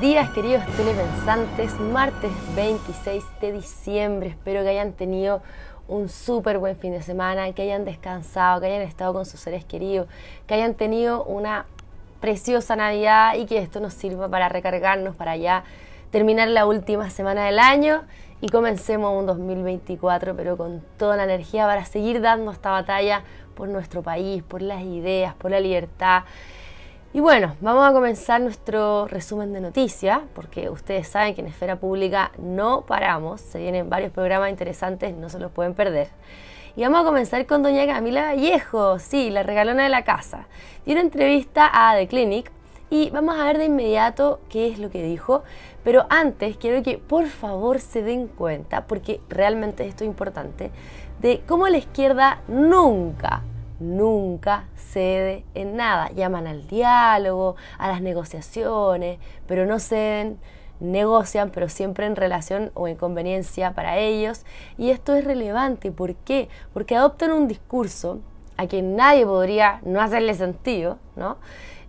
días, queridos telepensantes. Martes 26 de diciembre. Espero que hayan tenido un súper buen fin de semana, que hayan descansado, que hayan estado con sus seres queridos, que hayan tenido una preciosa Navidad y que esto nos sirva para recargarnos, para ya terminar la última semana del año y comencemos un 2024, pero con toda la energía para seguir dando esta batalla por nuestro país, por las ideas, por la libertad y bueno, vamos a comenzar nuestro resumen de noticias, porque ustedes saben que en Esfera Pública no paramos, se vienen varios programas interesantes, no se los pueden perder. Y vamos a comenzar con doña Camila Vallejo, sí, la regalona de la casa. Dio una entrevista a The Clinic y vamos a ver de inmediato qué es lo que dijo, pero antes quiero que por favor se den cuenta, porque realmente esto es importante, de cómo la izquierda nunca nunca cede en nada. Llaman al diálogo, a las negociaciones, pero no ceden, negocian, pero siempre en relación o en conveniencia para ellos. Y esto es relevante. ¿Por qué? Porque adoptan un discurso a quien nadie podría no hacerle sentido, ¿no?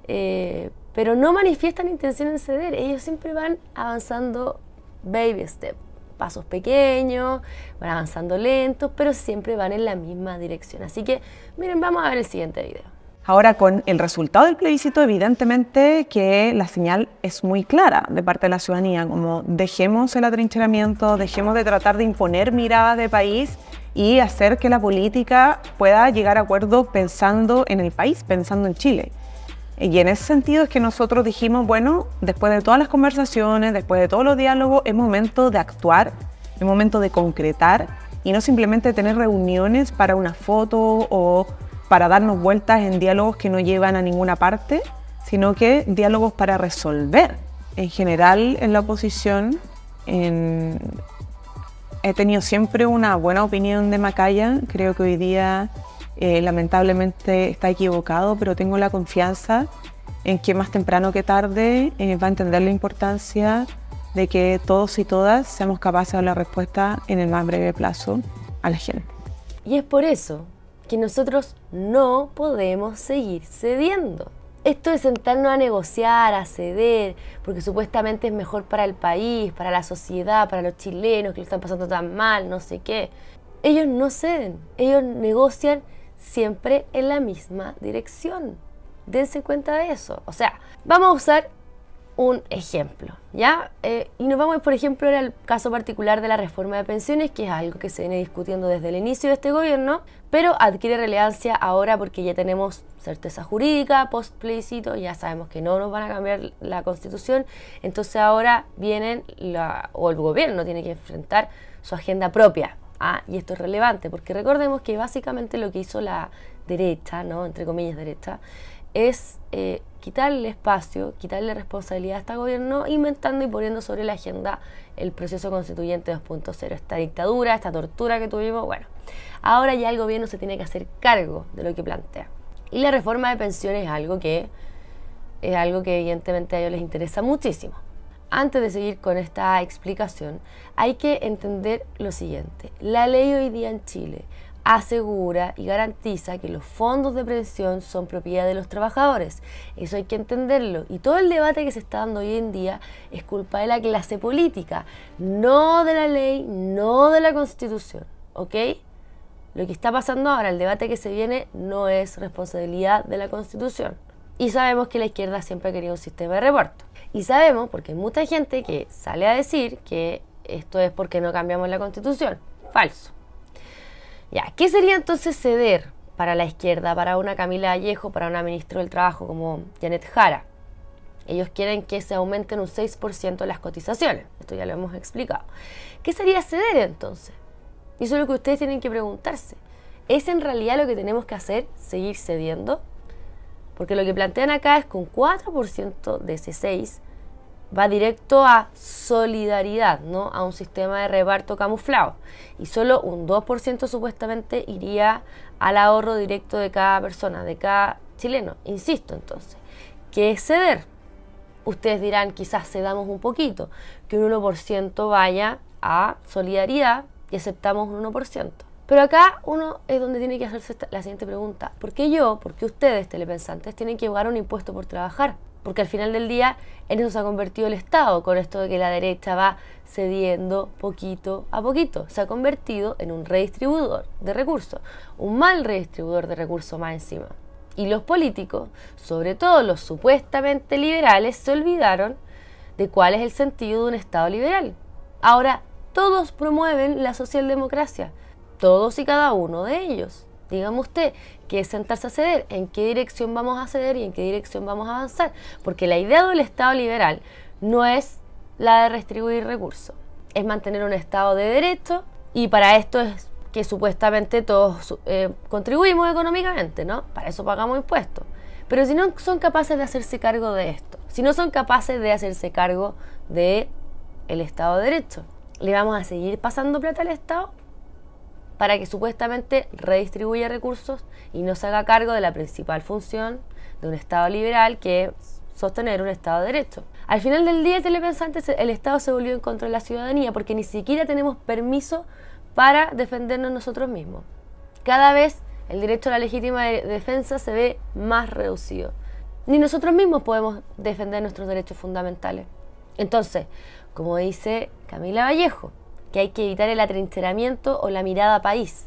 Eh, pero no manifiestan intención en ceder. Ellos siempre van avanzando baby step pasos pequeños, van avanzando lentos, pero siempre van en la misma dirección. Así que, miren, vamos a ver el siguiente video. Ahora, con el resultado del plebiscito, evidentemente que la señal es muy clara de parte de la ciudadanía, como dejemos el atrincheramiento, dejemos de tratar de imponer miradas de país y hacer que la política pueda llegar a acuerdo pensando en el país, pensando en Chile. Y en ese sentido es que nosotros dijimos, bueno, después de todas las conversaciones, después de todos los diálogos, es momento de actuar, es momento de concretar y no simplemente tener reuniones para una foto o para darnos vueltas en diálogos que no llevan a ninguna parte, sino que diálogos para resolver. En general, en la oposición, he tenido siempre una buena opinión de Macaya. Creo que hoy día eh, lamentablemente está equivocado, pero tengo la confianza en que más temprano que tarde eh, va a entender la importancia de que todos y todas seamos capaces de dar la respuesta en el más breve plazo a la gente. Y es por eso que nosotros no podemos seguir cediendo. Esto de sentarnos a negociar, a ceder, porque supuestamente es mejor para el país, para la sociedad, para los chilenos que lo están pasando tan mal, no sé qué. Ellos no ceden, ellos negocian siempre en la misma dirección. Dense cuenta de eso. O sea, vamos a usar un ejemplo, ¿ya? Eh, y nos vamos, por ejemplo, al caso particular de la reforma de pensiones, que es algo que se viene discutiendo desde el inicio de este gobierno, pero adquiere relevancia ahora porque ya tenemos certeza jurídica, post plebiscito, ya sabemos que no nos van a cambiar la constitución, entonces ahora vienen, o el gobierno tiene que enfrentar su agenda propia, Ah, y esto es relevante, porque recordemos que básicamente lo que hizo la derecha, ¿no? entre comillas derecha, es eh, quitarle espacio, quitarle responsabilidad a este gobierno, inventando y poniendo sobre la agenda el proceso constituyente 2.0, esta dictadura, esta tortura que tuvimos, bueno, ahora ya el gobierno se tiene que hacer cargo de lo que plantea. Y la reforma de pensiones es algo que es algo que evidentemente a ellos les interesa muchísimo. Antes de seguir con esta explicación, hay que entender lo siguiente. La ley hoy día en Chile asegura y garantiza que los fondos de pensión son propiedad de los trabajadores. Eso hay que entenderlo. Y todo el debate que se está dando hoy en día es culpa de la clase política, no de la ley, no de la constitución. ¿Ok? Lo que está pasando ahora, el debate que se viene, no es responsabilidad de la constitución. Y sabemos que la izquierda siempre ha querido un sistema de reparto. Y sabemos, porque hay mucha gente que sale a decir que esto es porque no cambiamos la constitución. Falso. Ya, ¿qué sería entonces ceder para la izquierda, para una Camila Vallejo, para una ministra del Trabajo como Janet Jara? Ellos quieren que se aumenten un 6% las cotizaciones. Esto ya lo hemos explicado. ¿Qué sería ceder entonces? Y eso es lo que ustedes tienen que preguntarse. ¿Es en realidad lo que tenemos que hacer? ¿Seguir cediendo? Porque lo que plantean acá es que un 4% de ese 6 va directo a solidaridad, ¿no? A un sistema de reparto camuflado. Y solo un 2% supuestamente iría al ahorro directo de cada persona, de cada chileno. Insisto entonces, que es ceder. Ustedes dirán, quizás cedamos un poquito, que un 1% vaya a solidaridad y aceptamos un 1%. Pero acá uno es donde tiene que hacerse la siguiente pregunta. ¿Por qué yo, por qué ustedes, telepensantes, tienen que pagar un impuesto por trabajar? Porque al final del día en eso se ha convertido el Estado, con esto de que la derecha va cediendo poquito a poquito. Se ha convertido en un redistribuidor de recursos, un mal redistribuidor de recursos más encima. Y los políticos, sobre todo los supuestamente liberales, se olvidaron de cuál es el sentido de un Estado liberal. Ahora, todos promueven la socialdemocracia, todos y cada uno de ellos. Dígame usted, ¿qué es sentarse a ceder? ¿En qué dirección vamos a ceder y en qué dirección vamos a avanzar? Porque la idea del Estado liberal no es la de restribuir recursos, es mantener un Estado de derecho y para esto es que supuestamente todos eh, contribuimos económicamente, ¿no? Para eso pagamos impuestos. Pero si no son capaces de hacerse cargo de esto, si no son capaces de hacerse cargo de Estado de Derecho, ¿le vamos a seguir pasando plata al Estado? para que supuestamente redistribuya recursos y no se haga cargo de la principal función de un Estado liberal que es sostener un Estado de derecho. Al final del día, el el Estado se volvió en contra de la ciudadanía porque ni siquiera tenemos permiso para defendernos nosotros mismos. Cada vez el derecho a la legítima defensa se ve más reducido. Ni nosotros mismos podemos defender nuestros derechos fundamentales. Entonces, como dice Camila Vallejo, que hay que evitar el atrincheramiento o la mirada país,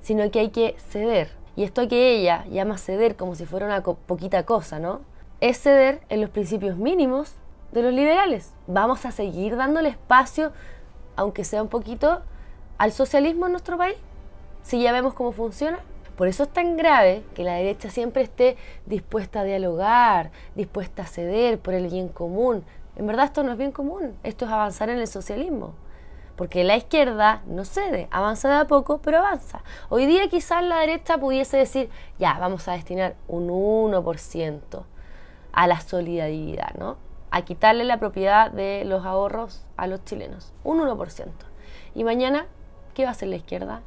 sino que hay que ceder. Y esto que ella llama ceder como si fuera una poquita cosa, ¿no? Es ceder en los principios mínimos de los liberales. Vamos a seguir dándole espacio, aunque sea un poquito, al socialismo en nuestro país, si ya vemos cómo funciona. Por eso es tan grave que la derecha siempre esté dispuesta a dialogar, dispuesta a ceder por el bien común. En verdad esto no es bien común, esto es avanzar en el socialismo porque la izquierda no cede, avanza de a poco, pero avanza. Hoy día quizás la derecha pudiese decir, ya, vamos a destinar un 1% a la solidaridad, ¿no? A quitarle la propiedad de los ahorros a los chilenos, un 1%. Y mañana, ¿qué va a hacer la izquierda?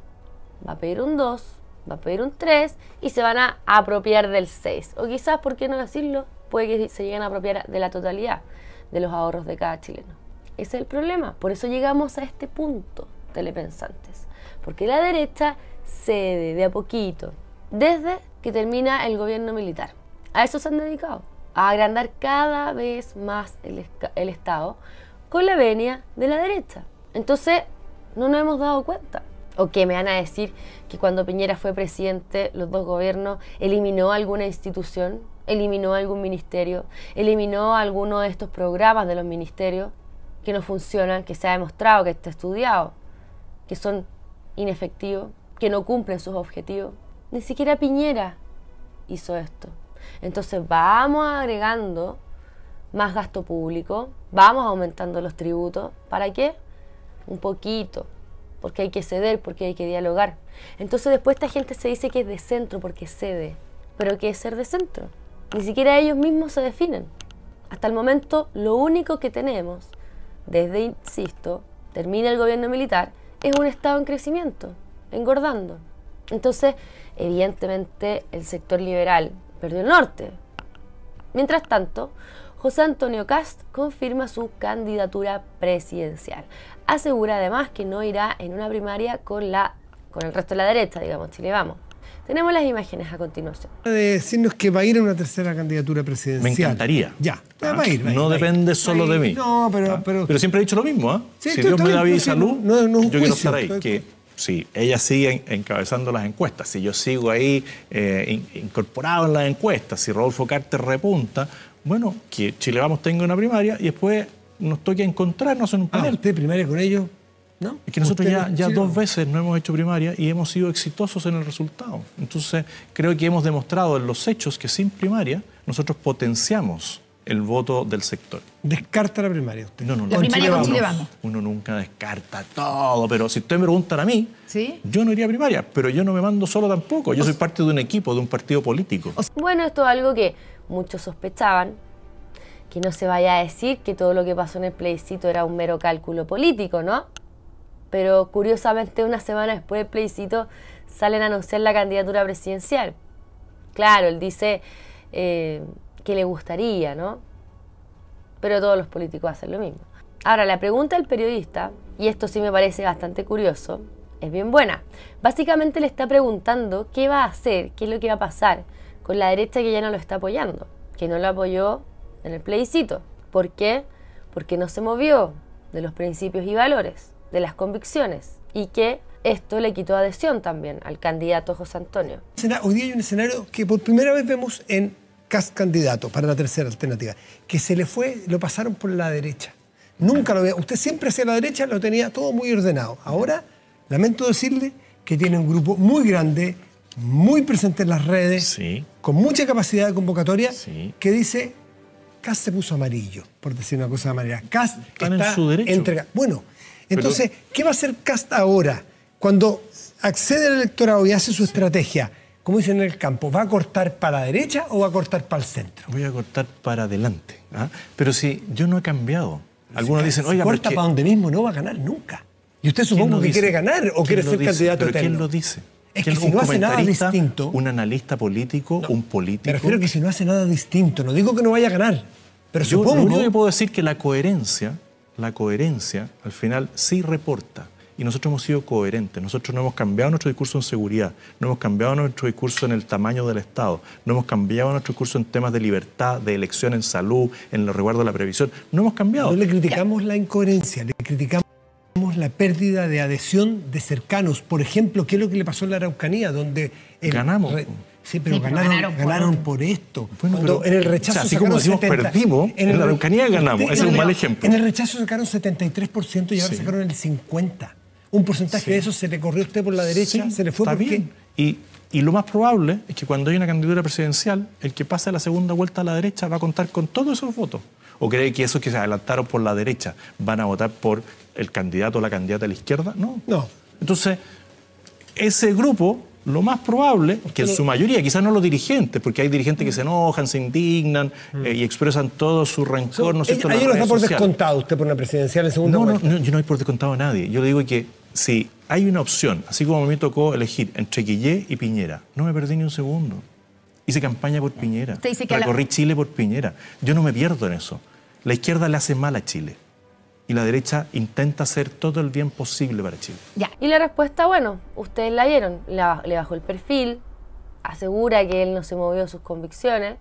Va a pedir un 2, va a pedir un 3 y se van a apropiar del 6. O quizás, ¿por qué no decirlo? Puede que se lleguen a apropiar de la totalidad de los ahorros de cada chileno es el problema. Por eso llegamos a este punto, telepensantes. Porque la derecha cede de a poquito, desde que termina el gobierno militar. A eso se han dedicado, a agrandar cada vez más el, Estado con la venia de la derecha. Entonces, no nos hemos dado cuenta. O que me van a decir que cuando Piñera fue presidente, los dos gobiernos eliminó alguna institución, eliminó algún ministerio, eliminó alguno de estos programas de los ministerios que no funcionan, que se ha demostrado, que está estudiado, que son inefectivos, que no cumplen sus objetivos. Ni siquiera Piñera hizo esto. Entonces vamos agregando más gasto público, vamos aumentando los tributos. ¿Para qué? Un poquito, porque hay que ceder, porque hay que dialogar. Entonces después esta gente se dice que es de centro porque cede. Pero ¿qué es ser de centro? Ni siquiera ellos mismos se definen. Hasta el momento lo único que tenemos desde, insisto, termina el gobierno militar, es un Estado en crecimiento, engordando. Entonces, evidentemente, el sector liberal perdió el norte. Mientras tanto, José Antonio Cast confirma su candidatura presidencial. Asegura además que no irá en una primaria con, con el resto de la derecha, digamos, Chile Vamos. Tenemos las imágenes a continuación. decirnos que va a ir a una tercera candidatura presidencial. Me encantaría. Ya, no depende solo de mí. No, ¿Ah? pero, pero... siempre he dicho lo mismo, ¿ah? Sí, si Dios me da vida y salud, yo quiero estar ahí. Que, si ella sigue encabezando las encuestas, si yo sigo ahí eh, incorporado en las encuestas, si Rodolfo Carter repunta, bueno, que Chile Vamos tenga una primaria y después nos toque encontrarnos en un ah, panel. Ah, ¿Usted primaria con ellos? Es que nosotros ya, dos veces no hemos hecho primaria y hemos sido exitosos en el resultado. Entonces, creo que hemos demostrado en los hechos que sin primaria nosotros potenciamos el voto del sector. ¿Descarta la primaria No, no, la primaria con Chile Uno, nunca descarta todo, pero si ustedes me preguntan a mí, ¿Sí? yo no iría a primaria, pero yo no me mando solo tampoco. Yo soy parte de un equipo, de un partido político. bueno, esto es algo que muchos sospechaban, que no se vaya a decir que todo lo que pasó en el plebiscito era un mero cálculo político, ¿no? pero curiosamente una semana después del plebiscito salen a anunciar la candidatura presidencial. Claro, él dice eh, que le gustaría, ¿no? Pero todos los políticos hacen lo mismo. Ahora, la pregunta del periodista, y esto sí me parece bastante curioso, es bien buena. Básicamente le está preguntando qué va a hacer, qué es lo que va a pasar con la derecha que ya no lo está apoyando, que no lo apoyó en el plebiscito. ¿Por qué? Porque no se movió de los principios y valores de las convicciones y que esto le quitó adhesión también al candidato José Antonio. Hoy día hay un escenario que por primera vez vemos en Cas candidato para la tercera alternativa, que se le fue, lo pasaron por la derecha. Nunca lo había, usted siempre hacia la derecha lo tenía todo muy ordenado. Ahora, lamento decirle que tiene un grupo muy grande, muy presente en las redes, con mucha capacidad de convocatoria, que dice, Cas se puso amarillo, por decir una cosa de manera. Cas está en bueno, entonces, ¿qué va a hacer Cast ahora? Cuando accede al electorado y hace su estrategia, como dicen en el campo, ¿va a cortar para la derecha o va a cortar para el centro? Voy a cortar para adelante. ¿ah? Pero si yo no he cambiado. Algunos dicen, oiga, si corta para donde mismo, no va a ganar nunca. Y usted supongo que quiere ganar o quiere ser candidato candidato ¿Pero ¿Quién lo dice? Es que si no hace nada distinto. Un analista político, un político. Me refiero que si no hace nada distinto, no digo que no vaya a ganar, pero supongo. que puedo decir que la coherencia la coherencia al final sí reporta. Y nosotros hemos sido coherentes, nosotros no hemos cambiado nuestro discurso en seguridad, no hemos cambiado nuestro discurso en el tamaño del Estado, no hemos cambiado nuestro discurso en temas de libertad, de elección en salud, en lo resguardo a la previsión, no hemos cambiado. No le criticamos la incoherencia, le criticamos la pérdida de adhesión de cercanos. Por ejemplo, ¿qué es lo que le pasó en la Araucanía? Donde Ganamos. Sí, pero, ganaron, por... esto. en el rechazo. así como decimos perdimos, en, la Araucanía ganamos. Ese es un mal ejemplo. En el rechazo sacaron 73% y ahora sacaron el 50%. Un porcentaje de eso se le corrió a usted por la derecha, se le fue por bien. Y, lo más probable es que cuando hay una candidatura presidencial, el que pase la segunda vuelta a la derecha va a contar con todos esos votos. ¿O cree que esos que se adelantaron por la derecha van a votar por el candidato o la candidata de la izquierda? No. No. Entonces, ese grupo lo más probable que en su mayoría, quizás no los dirigentes, porque hay dirigentes que se enojan, se indignan mm. eh, y expresan todo su rencor. ¿no es cierto, está por descontado usted por una presidencial en segundo no, No, yo no hay por descontado a nadie. Yo le digo que si hay una opción, así como a mí me tocó elegir entre Guillé y Piñera, no me perdí ni un segundo. Hice campaña por Piñera, recorrí correr Chile por Piñera. Yo no me pierdo en eso. La izquierda le hace mal a Chile y la derecha intenta hacer todo el bien posible para Chile. Ya, y la respuesta, bueno, ustedes la vieron, le bajó el perfil, asegura que él no se movió sus convicciones,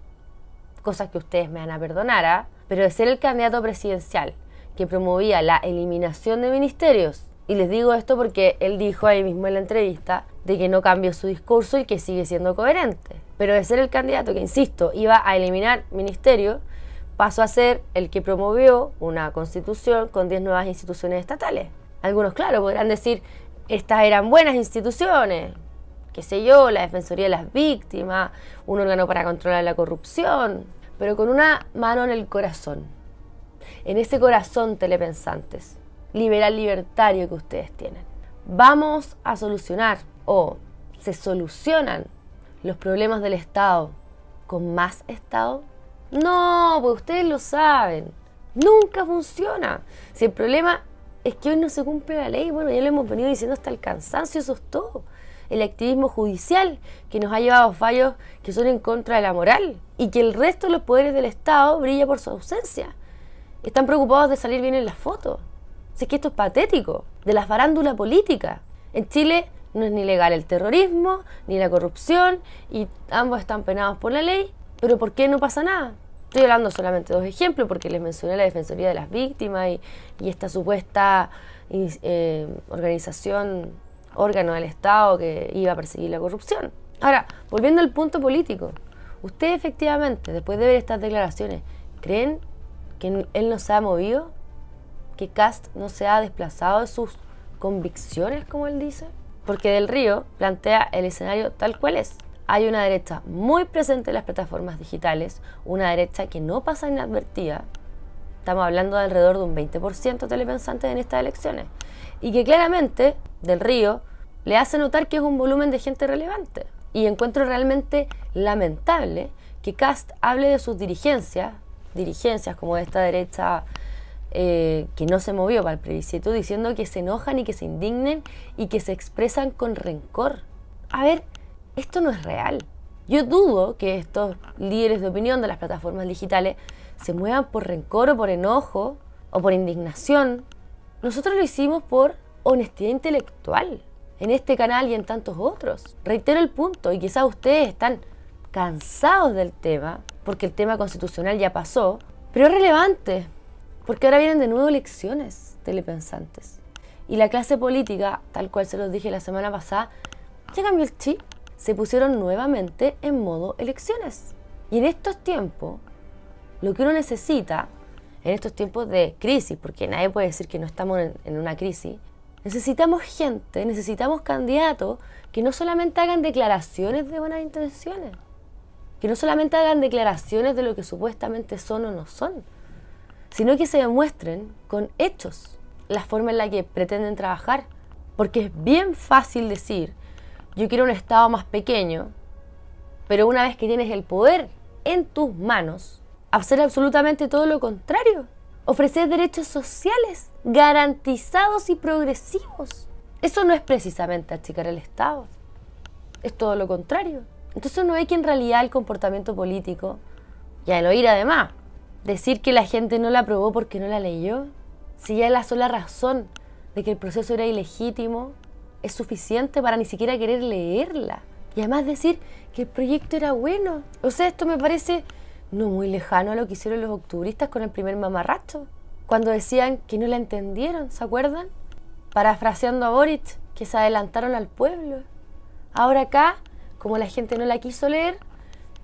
cosas que ustedes me van a perdonar, ¿ah? pero de ser el candidato presidencial que promovía la eliminación de ministerios, y les digo esto porque él dijo ahí mismo en la entrevista de que no cambió su discurso y que sigue siendo coherente, pero de ser el candidato que, insisto, iba a eliminar ministerios, pasó a ser el que promovió una constitución con 10 nuevas instituciones estatales. Algunos, claro, podrán decir, estas eran buenas instituciones, qué sé yo, la Defensoría de las Víctimas, un órgano para controlar la corrupción, pero con una mano en el corazón, en ese corazón telepensantes, liberal libertario que ustedes tienen. Vamos a solucionar o se solucionan los problemas del Estado con más Estado no, pues ustedes lo saben. Nunca funciona. Si el problema es que hoy no se cumple la ley, bueno, ya lo hemos venido diciendo hasta el cansancio, eso es todo. El activismo judicial que nos ha llevado a fallos que son en contra de la moral y que el resto de los poderes del Estado brilla por su ausencia. Están preocupados de salir bien en las fotos. Si es que esto es patético, de las farándula políticas En Chile no es ni legal el terrorismo, ni la corrupción, y ambos están penados por la ley, pero ¿por qué no pasa nada? Estoy hablando solamente de dos ejemplos porque les mencioné la Defensoría de las Víctimas y, esta supuesta eh, organización, órgano del Estado que iba a perseguir la corrupción. Ahora, volviendo al punto político, ¿ustedes efectivamente, después de ver estas declaraciones, creen que él no se ha movido? ¿Que Cast no se ha desplazado de sus convicciones, como él dice? Porque Del Río plantea el escenario tal cual es hay una derecha muy presente en las plataformas digitales, una derecha que no pasa inadvertida, estamos hablando de alrededor de un 20% telepensantes en estas elecciones, y que claramente del río le hace notar que es un volumen de gente relevante. Y encuentro realmente lamentable que Cast hable de sus dirigencias, dirigencias como esta derecha eh, que no se movió para el plebiscito, diciendo que se enojan y que se indignen y que se expresan con rencor. A ver, esto no es real. Yo dudo que estos líderes de opinión de las plataformas digitales se muevan por rencor o por enojo o por indignación. Nosotros lo hicimos por honestidad intelectual en este canal y en tantos otros. Reitero el punto y quizás ustedes están cansados del tema porque el tema constitucional ya pasó, pero es relevante porque ahora vienen de nuevo elecciones telepensantes. Y la clase política, tal cual se los dije la semana pasada, ya cambió el chip se pusieron nuevamente en modo elecciones. Y en estos tiempos, lo que uno necesita, en estos tiempos de crisis, porque nadie puede decir que no estamos en, una crisis, necesitamos gente, necesitamos candidatos que no solamente hagan declaraciones de buenas intenciones, que no solamente hagan declaraciones de lo que supuestamente son o no son, sino que se demuestren con hechos la forma en la que pretenden trabajar. Porque es bien fácil decir yo quiero un Estado más pequeño, pero una vez que tienes el poder en tus manos, hacer absolutamente todo lo contrario. Ofrecer derechos sociales garantizados y progresivos. Eso no es precisamente achicar el Estado, es todo lo contrario. Entonces no ve que en realidad el comportamiento político, y al oír además, decir que la gente no la aprobó porque no la leyó, si ya es la sola razón de que el proceso era ilegítimo, es suficiente para ni siquiera querer leerla. Y además decir que el proyecto era bueno. O sea, esto me parece no muy lejano a lo que hicieron los octubristas con el primer mamarracho, cuando decían que no la entendieron, ¿se acuerdan? Parafraseando a Boric, que se adelantaron al pueblo. Ahora acá, como la gente no la quiso leer,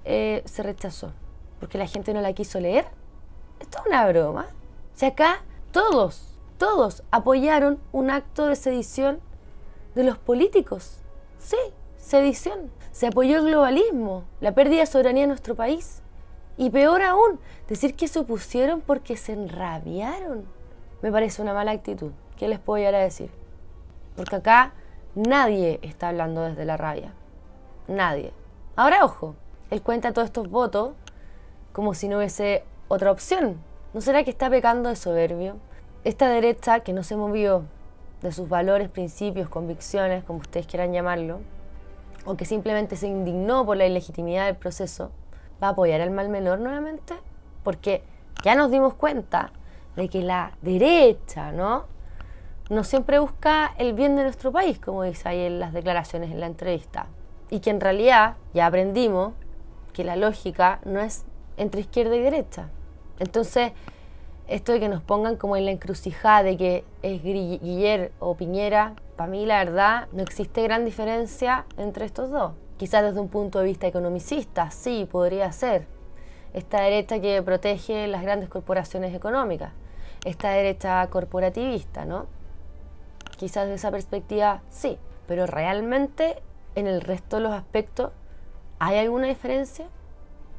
eh, se rechazó. Porque la gente no la quiso leer. Esto es una broma. O sea, acá todos, todos apoyaron un acto de sedición de los políticos. Sí, sedición. Se apoyó el globalismo, la pérdida de soberanía de nuestro país. Y peor aún, decir que se opusieron porque se enrabiaron. Me parece una mala actitud. ¿Qué les puedo llegar a decir? Porque acá nadie está hablando desde la rabia. Nadie. Ahora, ojo, él cuenta todos estos votos como si no hubiese otra opción. ¿No será que está pecando de soberbio? Esta derecha que no se movió de sus valores, principios, convicciones, como ustedes quieran llamarlo, o que simplemente se indignó por la ilegitimidad del proceso, va a apoyar al mal menor nuevamente, porque ya nos dimos cuenta de que la derecha, ¿no? No siempre busca el bien de nuestro país, como dice ahí en las declaraciones en la entrevista. Y que en realidad ya aprendimos que la lógica no es entre izquierda y derecha. Entonces, esto de que nos pongan como en la encrucijada de que es Guiller o Piñera, para mí la verdad no existe gran diferencia entre estos dos. Quizás desde un punto de vista economicista, sí, podría ser. Esta derecha que protege las grandes corporaciones económicas, esta derecha corporativista, ¿no? Quizás desde esa perspectiva, sí, pero realmente en el resto de los aspectos, ¿hay alguna diferencia?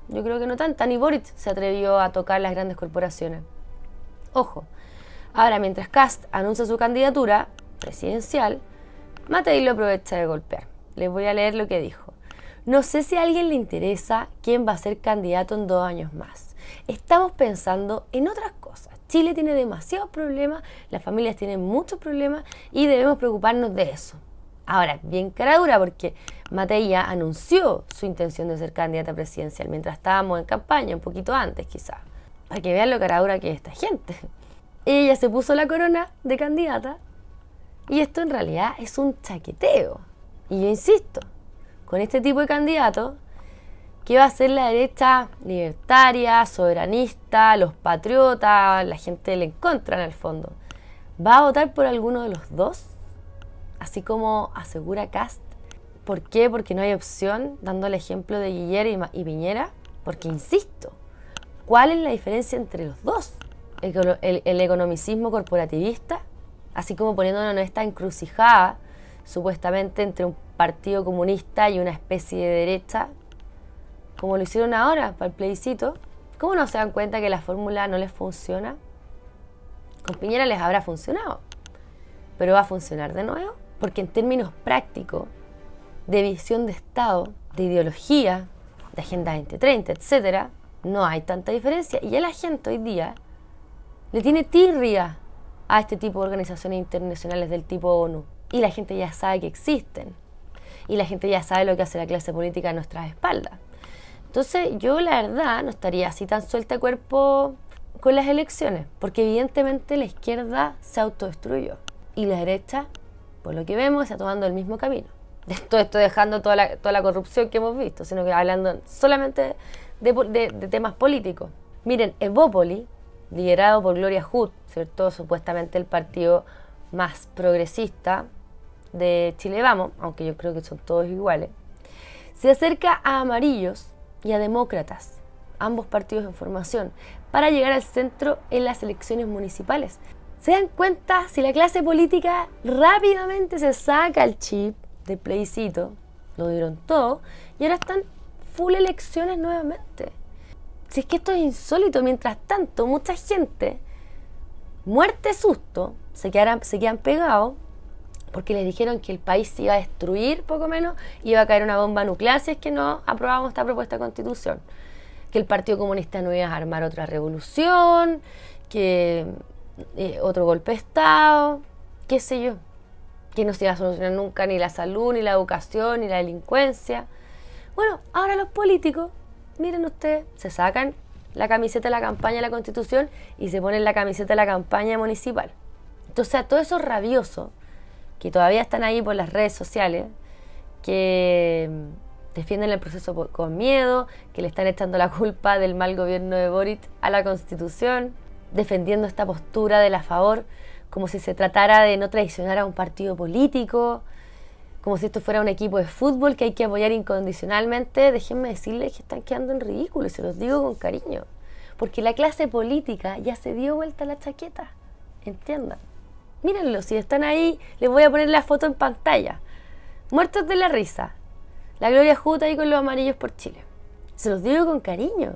Yo creo que no tanto. ni Boric se atrevió a tocar las grandes corporaciones. Ojo. Ahora, mientras Cast anuncia su candidatura presidencial, Matei lo aprovecha de golpear. Les voy a leer lo que dijo. No sé si a alguien le interesa quién va a ser candidato en dos años más. Estamos pensando en otras cosas. Chile tiene demasiados problemas, las familias tienen muchos problemas y debemos preocuparnos de eso. Ahora, bien cara dura porque Matei ya anunció su intención de ser candidata presidencial mientras estábamos en campaña, un poquito antes quizá para que vean lo caradura que es esta gente. Ella se puso la corona de candidata y esto en realidad es un chaqueteo. Y yo insisto, con este tipo de candidato, ¿qué va a ser la derecha libertaria, soberanista, los patriotas, la gente le encuentra en el fondo, ¿va a votar por alguno de los dos? Así como asegura Cast. ¿Por qué? Porque no hay opción, dando el ejemplo de Guillermo y, y Piñera. Porque insisto, ¿Cuál es la diferencia entre los dos? El, economicismo corporativista, así como poniéndonos en esta encrucijada, supuestamente entre un partido comunista y una especie de derecha, como lo hicieron ahora para el plebiscito, ¿cómo no se dan cuenta que la fórmula no les funciona? Con Piñera les habrá funcionado, pero va a funcionar de nuevo, porque en términos prácticos, de visión de Estado, de ideología, de Agenda 2030, etcétera, no hay tanta diferencia. Y a la gente hoy día le tiene tirria a este tipo de organizaciones internacionales del tipo ONU. Y la gente ya sabe que existen. Y la gente ya sabe lo que hace la clase política a nuestras espaldas. Entonces yo la verdad no estaría así tan suelta a cuerpo con las elecciones, porque evidentemente la izquierda se autodestruyó y la derecha, por lo que vemos, está tomando el mismo camino. Esto estoy dejando toda la, toda la corrupción que hemos visto, sino que hablando solamente de, temas políticos. Miren, Evópoli, liderado por Gloria Hood, ¿cierto? Supuestamente el partido más progresista de Chile Vamos, aunque yo creo que son todos iguales, se acerca a amarillos y a demócratas, ambos partidos en formación, para llegar al centro en las elecciones municipales. ¿Se dan cuenta si la clase política rápidamente se saca el chip de plebiscito? Lo dieron todo y ahora están full elecciones nuevamente. Si es que esto es insólito, mientras tanto, mucha gente, muerte susto, se, se quedan pegados porque les dijeron que el país se iba a destruir, poco menos, iba a caer una bomba nuclear si es que no aprobamos esta propuesta de constitución. Que el Partido Comunista no iba a armar otra revolución, que eh, otro golpe de Estado, qué sé yo. Que no se iba a solucionar nunca ni la salud, ni la educación, ni la delincuencia. Bueno, ahora los políticos, miren ustedes, se sacan la camiseta de la campaña de la Constitución y se ponen la camiseta de la campaña municipal. Entonces a todos esos rabiosos que todavía están ahí por las redes sociales, que mm, defienden el proceso con miedo, que le están echando la culpa del mal gobierno de Boric a la Constitución, defendiendo esta postura de la favor como si se tratara de no traicionar a un partido político, como si esto fuera un equipo de fútbol que hay que apoyar incondicionalmente, déjenme decirles que están quedando en ridículo y se los digo con cariño. Porque la clase política ya se dio vuelta la chaqueta. Entiendan. Mírenlo, si están ahí, les voy a poner la foto en pantalla. Muertos de la risa. La Gloria Juta ahí con los amarillos por Chile. Se los digo con cariño.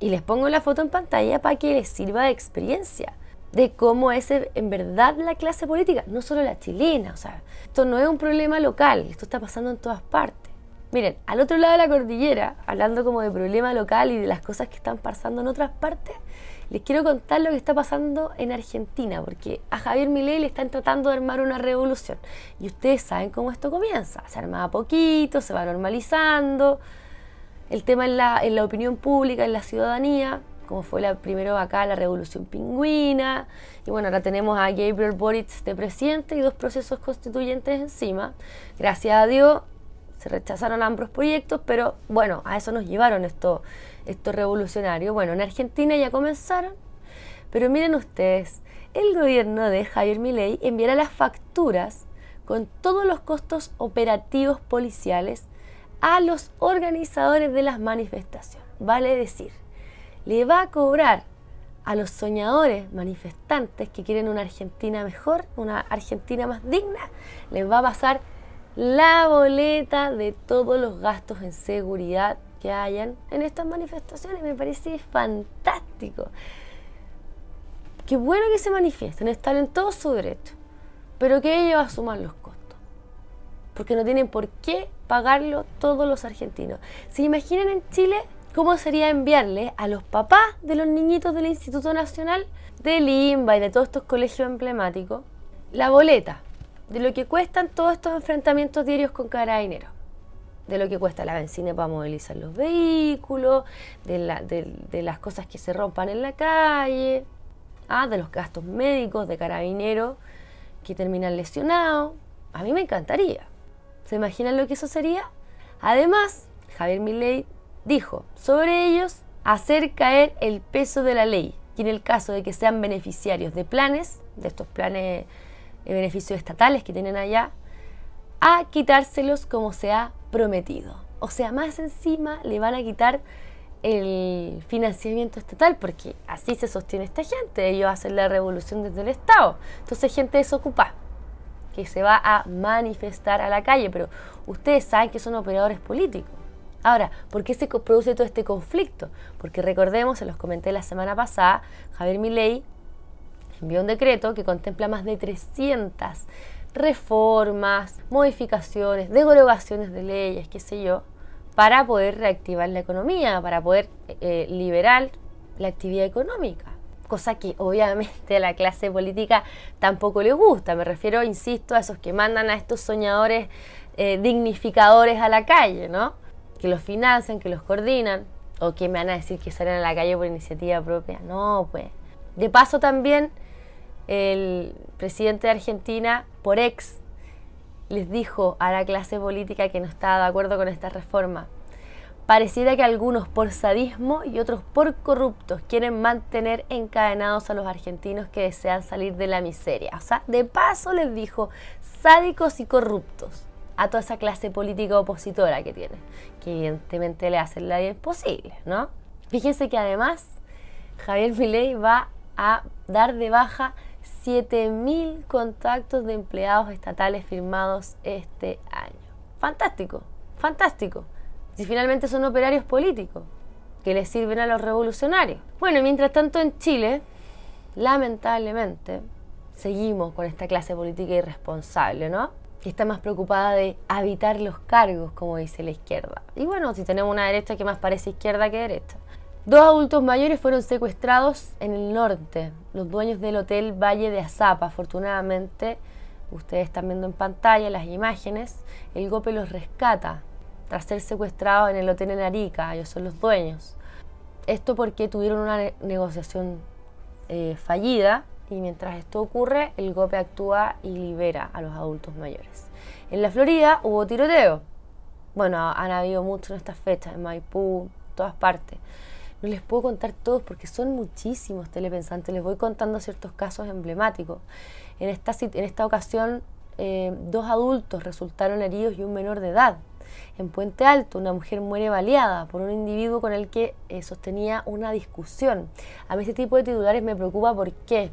Y les pongo la foto en pantalla para que les sirva de experiencia de cómo es eh, en verdad la clase política, no solo la chilena. O sea, esto no es un problema local, esto está pasando en todas partes. Miren, al otro lado de la cordillera, hablando como de problema local y de las cosas que están pasando en otras partes, les quiero contar lo que está pasando en Argentina, porque a Javier Milei le están tratando de armar una revolución. Y ustedes saben cómo esto comienza. Se arma a poquito, se va normalizando. El tema la, en la opinión pública, en la ciudadanía, como fue la primero acá la revolución pingüina, y bueno, ahora tenemos a Gabriel Boric de presidente y dos procesos constituyentes encima. Gracias a Dios se rechazaron ambos proyectos, pero bueno, a eso nos llevaron estos esto revolucionarios. Bueno, en Argentina ya comenzaron, pero miren ustedes, el gobierno de Javier Milei enviará las facturas con todos los costos operativos policiales a los organizadores de las manifestaciones, vale decir, le va a cobrar a los soñadores manifestantes que quieren una Argentina mejor, una Argentina más digna, les va a pasar la boleta de todos los gastos en seguridad que hayan en estas manifestaciones. Me parece fantástico. Qué bueno que se manifiesten, están en todos sus derechos, pero que ellos asuman los costos. Porque no tienen por qué pagarlo todos los argentinos. ¿Se imaginan en Chile cómo sería enviarle a los papás de los niñitos del Instituto Nacional de Limba y de todos estos colegios emblemáticos la boleta de lo que cuestan todos estos enfrentamientos diarios con carabineros de lo que cuesta la benzina para movilizar los vehículos, de, las cosas que se rompan en la calle, ah, de los gastos médicos de carabineros que terminan lesionados. A mí me encantaría. ¿Se imaginan lo que eso sería? Además, Javier Milei dijo sobre ellos hacer caer el peso de la ley y en el caso de que sean beneficiarios de planes, de estos planes de beneficios estatales que tienen allá, a quitárselos como se ha prometido. O sea, más encima le van a quitar el financiamiento estatal, porque así se sostiene esta gente. Ellos hacen la revolución desde el Estado. Entonces, gente desocupada que se va a manifestar a la calle, pero ustedes saben que son operadores políticos. Ahora, ¿por qué se produce todo este conflicto? Porque recordemos, se los comenté la semana pasada, Javier Milei envió un decreto que contempla más de 300 reformas, modificaciones, derogaciones de leyes, qué sé yo, para poder reactivar la economía, para poder eh, eh, liberar la actividad económica. Cosa que obviamente a la clase política tampoco le gusta. Me refiero, insisto, a esos que mandan a estos soñadores eh, dignificadores a la calle, ¿no? que los financian, que los coordinan, o que me van a decir que salen a la calle por iniciativa propia. No, pues. De paso también el presidente de Argentina, por ex, les dijo a la clase política que no estaba de acuerdo con esta reforma. Pareciera que algunos por sadismo y otros por corruptos quieren mantener encadenados a los argentinos que desean salir de la miseria. O sea, de paso les dijo, sádicos y corruptos a toda esa clase política opositora que tiene, que evidentemente le hacen la vida imposible, ¿no? Fíjense que además Javier Milei va a dar de baja 7.000 contactos de empleados estatales firmados este año. Fantástico, fantástico. Si finalmente son operarios políticos que les sirven a los revolucionarios. Bueno, mientras tanto en Chile, lamentablemente, seguimos con esta clase política irresponsable, ¿no? que está más preocupada de habitar los cargos, como dice la izquierda. Y bueno, si tenemos una derecha que más parece izquierda que derecha. Dos adultos mayores fueron secuestrados en el norte, los dueños del hotel Valle de Azapa. Afortunadamente, ustedes están viendo en pantalla las imágenes, el golpe los rescata tras ser secuestrados en el hotel en Arica, ellos son los dueños. Esto porque tuvieron una negociación eh, fallida y mientras esto ocurre, el golpe actúa y libera a los adultos mayores. En la Florida hubo tiroteo. Bueno, han habido muchos en estas fechas, en Maipú, todas partes. No les puedo contar todos porque son muchísimos telepensantes. Les voy contando ciertos casos emblemáticos. En esta, en esta ocasión, eh, dos adultos resultaron heridos y un menor de edad. En Puente Alto, una mujer muere baleada por un individuo con el que eh, sostenía una discusión. A mí este tipo de titulares me preocupa porque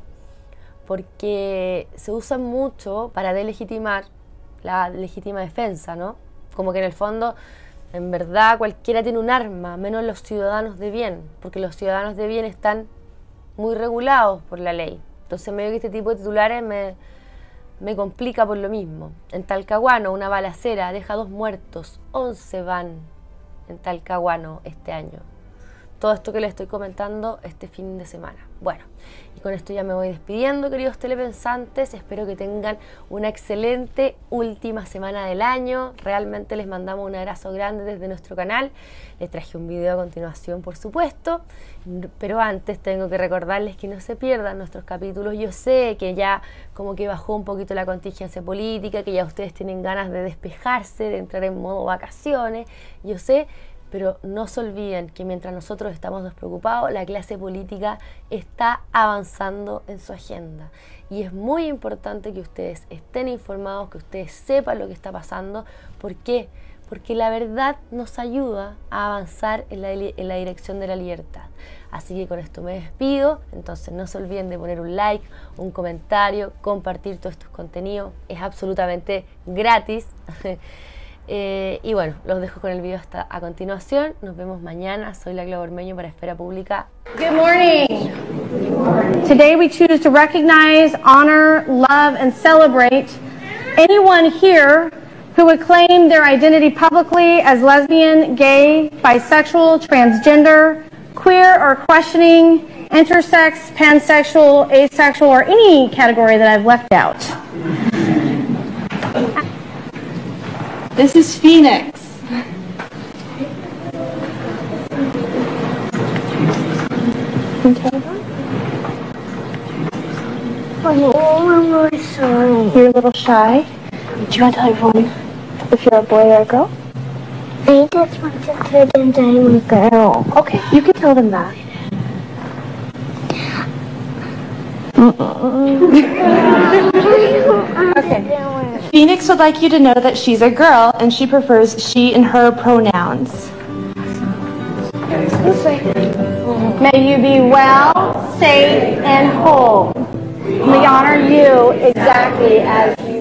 porque se usan mucho para delegitimar la legítima defensa, ¿no? Como que en el fondo, en verdad, cualquiera tiene un arma, menos los ciudadanos de bien, porque los ciudadanos de bien están muy regulados por la ley. Entonces, medio que este tipo de titulares me, me complica por lo mismo. En Talcahuano, una balacera deja dos muertos, 11 van en Talcahuano este año todo esto que les estoy comentando este fin de semana. Bueno, y con esto ya me voy despidiendo, queridos telepensantes. Espero que tengan una excelente última semana del año. Realmente les mandamos un abrazo grande desde nuestro canal. Les traje un video a continuación, por supuesto. Pero antes tengo que recordarles que no se pierdan nuestros capítulos. Yo sé que ya como que bajó un poquito la contingencia política, que ya ustedes tienen ganas de despejarse, de entrar en modo vacaciones. Yo sé pero no se olviden que mientras nosotros estamos despreocupados, la clase política está avanzando en su agenda. Y es muy importante que ustedes estén informados, que ustedes sepan lo que está pasando. ¿Por qué? Porque la verdad nos ayuda a avanzar en la, dirección de la libertad. Así que con esto me despido. Entonces no se olviden de poner un like, un comentario, compartir todos estos contenidos. Es absolutamente gratis. Eh, y bueno, los dejo con el video hasta a continuación. Nos vemos mañana. Soy la Globo Ormeño para Esfera Pública. Good morning. Good morning. Today we choose to recognize, honor, love, and celebrate anyone here who would claim their identity publicly as lesbian, gay, bisexual, transgender, queer, or questioning, intersex, pansexual, asexual, or any category that I've left out. This is Phoenix. Oh, I'm really sorry. You're a little shy? Do you want to tell everyone if you're a boy or a girl? I just want to tell them that I'm a girl. Okay, you can tell them that. okay. Phoenix would like you to know that she's a girl and she prefers she and her pronouns. May you be well, safe, and whole. We honor you exactly as you